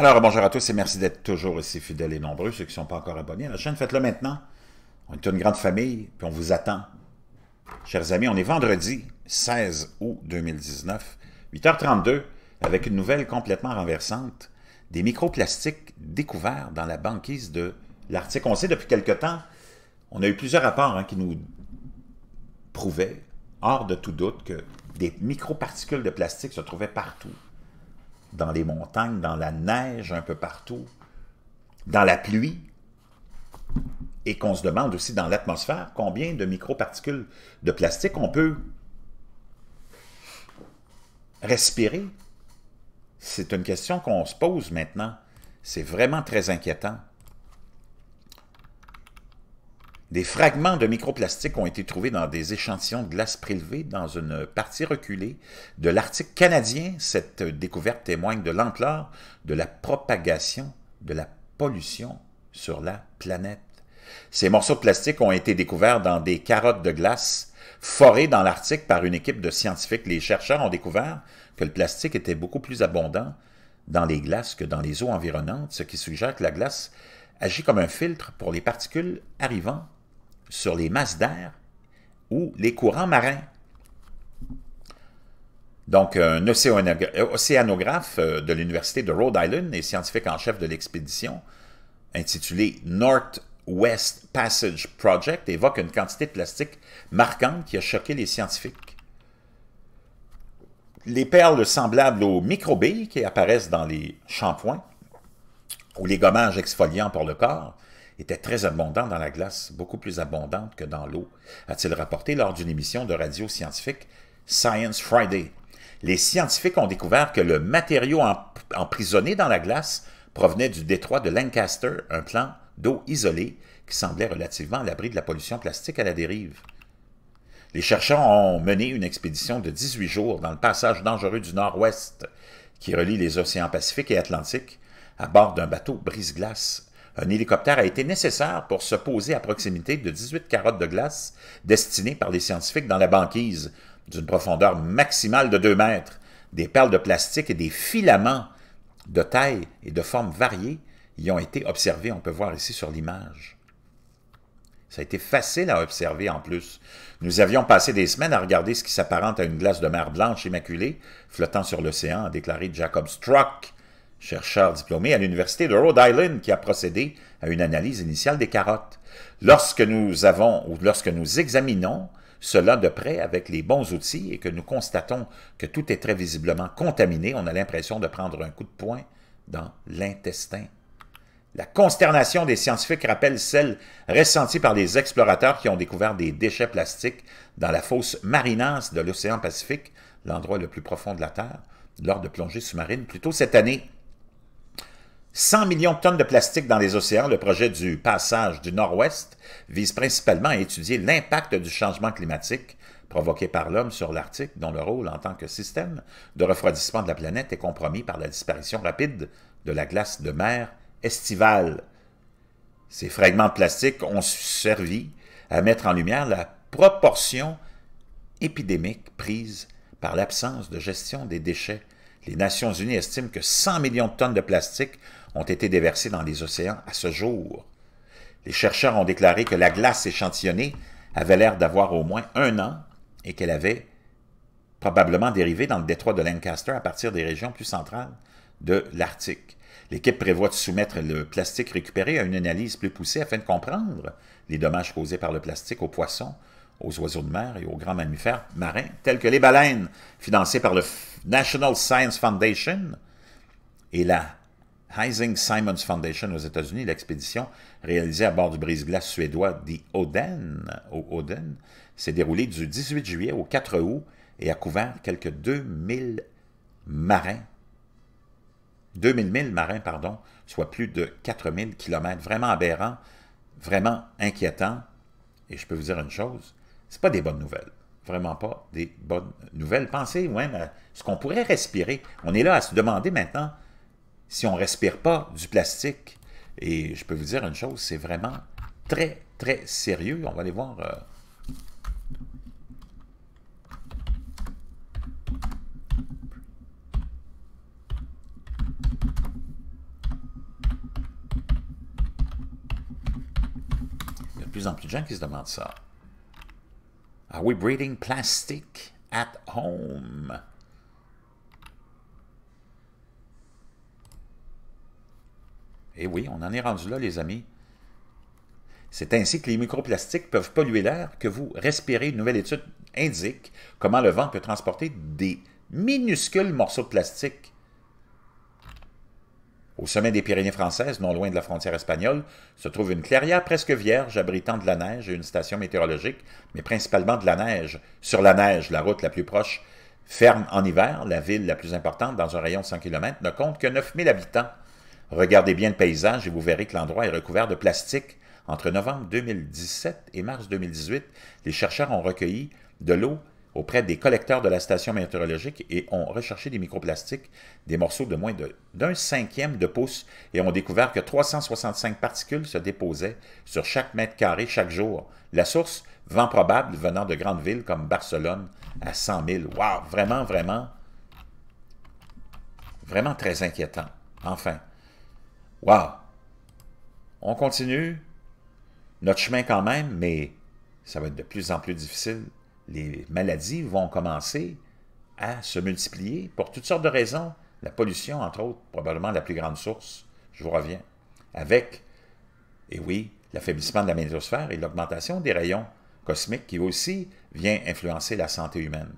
Alors, bonjour à tous et merci d'être toujours aussi fidèles et nombreux. Ceux qui ne sont pas encore abonnés à la chaîne, faites-le maintenant. On est une grande famille, puis on vous attend. Chers amis, on est vendredi 16 août 2019, 8h32, avec une nouvelle complètement renversante. Des microplastiques découverts dans la banquise de l'Arctique. On sait depuis quelque temps, on a eu plusieurs rapports hein, qui nous prouvaient, hors de tout doute, que des microparticules de plastique se trouvaient partout dans les montagnes, dans la neige un peu partout, dans la pluie, et qu'on se demande aussi dans l'atmosphère combien de microparticules de plastique on peut respirer. C'est une question qu'on se pose maintenant. C'est vraiment très inquiétant. Des fragments de microplastiques ont été trouvés dans des échantillons de glace prélevés dans une partie reculée de l'Arctique canadien. Cette découverte témoigne de l'ampleur de la propagation de la pollution sur la planète. Ces morceaux de plastique ont été découverts dans des carottes de glace forées dans l'Arctique par une équipe de scientifiques. Les chercheurs ont découvert que le plastique était beaucoup plus abondant dans les glaces que dans les eaux environnantes, ce qui suggère que la glace agit comme un filtre pour les particules arrivant sur les masses d'air ou les courants marins. Donc, un euh, océanographe euh, de l'Université de Rhode Island et scientifique en chef de l'expédition, intitulé Northwest Passage Project, évoque une quantité de plastique marquante qui a choqué les scientifiques. Les perles semblables aux microbilles qui apparaissent dans les shampoings ou les gommages exfoliants pour le corps était très abondant dans la glace, beaucoup plus abondante que dans l'eau, a-t-il rapporté lors d'une émission de radio scientifique Science Friday. Les scientifiques ont découvert que le matériau emprisonné dans la glace provenait du détroit de Lancaster, un plan d'eau isolé qui semblait relativement à l'abri de la pollution plastique à la dérive. Les chercheurs ont mené une expédition de 18 jours dans le passage dangereux du nord-ouest qui relie les océans Pacifique et Atlantique à bord d'un bateau brise-glace un hélicoptère a été nécessaire pour se poser à proximité de 18 carottes de glace destinées par les scientifiques dans la banquise, d'une profondeur maximale de 2 mètres. Des perles de plastique et des filaments de taille et de forme variées y ont été observés. On peut voir ici sur l'image. Ça a été facile à observer en plus. Nous avions passé des semaines à regarder ce qui s'apparente à une glace de mer blanche immaculée flottant sur l'océan, a déclaré Jacob Strzok, chercheur diplômé à l'Université de Rhode Island, qui a procédé à une analyse initiale des carottes. Lorsque nous avons ou lorsque nous examinons cela de près avec les bons outils et que nous constatons que tout est très visiblement contaminé, on a l'impression de prendre un coup de poing dans l'intestin. La consternation des scientifiques rappelle celle ressentie par les explorateurs qui ont découvert des déchets plastiques dans la fosse marinasse de l'océan Pacifique, l'endroit le plus profond de la Terre, lors de plongées sous-marines plus tôt cette année. 100 millions de tonnes de plastique dans les océans, le projet du passage du Nord-Ouest vise principalement à étudier l'impact du changement climatique provoqué par l'homme sur l'Arctique, dont le rôle en tant que système de refroidissement de la planète est compromis par la disparition rapide de la glace de mer estivale. Ces fragments de plastique ont servi à mettre en lumière la proportion épidémique prise par l'absence de gestion des déchets. Les Nations unies estiment que 100 millions de tonnes de plastique ont été déversés dans les océans à ce jour. Les chercheurs ont déclaré que la glace échantillonnée avait l'air d'avoir au moins un an et qu'elle avait probablement dérivé dans le détroit de Lancaster à partir des régions plus centrales de l'Arctique. L'équipe prévoit de soumettre le plastique récupéré à une analyse plus poussée afin de comprendre les dommages causés par le plastique aux poissons, aux oiseaux de mer et aux grands mammifères marins, tels que les baleines, financées par le National Science Foundation et la Heising Simons Foundation aux États-Unis, l'expédition réalisée à bord du brise-glace suédois The Oden, au Oden, s'est déroulée du 18 juillet au 4 août et a couvert quelques 2000 marins, 2000 000 marins, pardon, soit plus de 4000 kilomètres. Vraiment aberrant, vraiment inquiétant. Et je peux vous dire une chose, c'est pas des bonnes nouvelles. Vraiment pas des bonnes nouvelles. Pensez, ouais, à ce qu'on pourrait respirer. On est là à se demander maintenant, si on ne respire pas du plastique. Et je peux vous dire une chose, c'est vraiment très, très sérieux. On va aller voir... Euh, Il y a de plus en plus de gens qui se demandent ça. Are we breathing plastic at home? Et eh oui, on en est rendu là, les amis. C'est ainsi que les microplastiques peuvent polluer l'air que vous respirez. Une nouvelle étude indique comment le vent peut transporter des minuscules morceaux de plastique. Au sommet des Pyrénées françaises, non loin de la frontière espagnole, se trouve une clairière presque vierge abritant de la neige et une station météorologique, mais principalement de la neige. Sur la neige, la route la plus proche ferme en hiver, la ville la plus importante dans un rayon de 100 km ne compte que 9000 habitants. Regardez bien le paysage et vous verrez que l'endroit est recouvert de plastique. Entre novembre 2017 et mars 2018, les chercheurs ont recueilli de l'eau auprès des collecteurs de la station météorologique et ont recherché des microplastiques, des morceaux de moins d'un cinquième de pouce, et ont découvert que 365 particules se déposaient sur chaque mètre carré chaque jour. La source, vent probable venant de grandes villes comme Barcelone à 100 000. Waouh, vraiment, vraiment, vraiment très inquiétant. Enfin, Wow! On continue notre chemin quand même, mais ça va être de plus en plus difficile. Les maladies vont commencer à se multiplier pour toutes sortes de raisons. La pollution, entre autres, probablement la plus grande source. Je vous reviens. Avec, et oui, l'affaiblissement de la magnétosphère et l'augmentation des rayons cosmiques qui aussi vient influencer la santé humaine.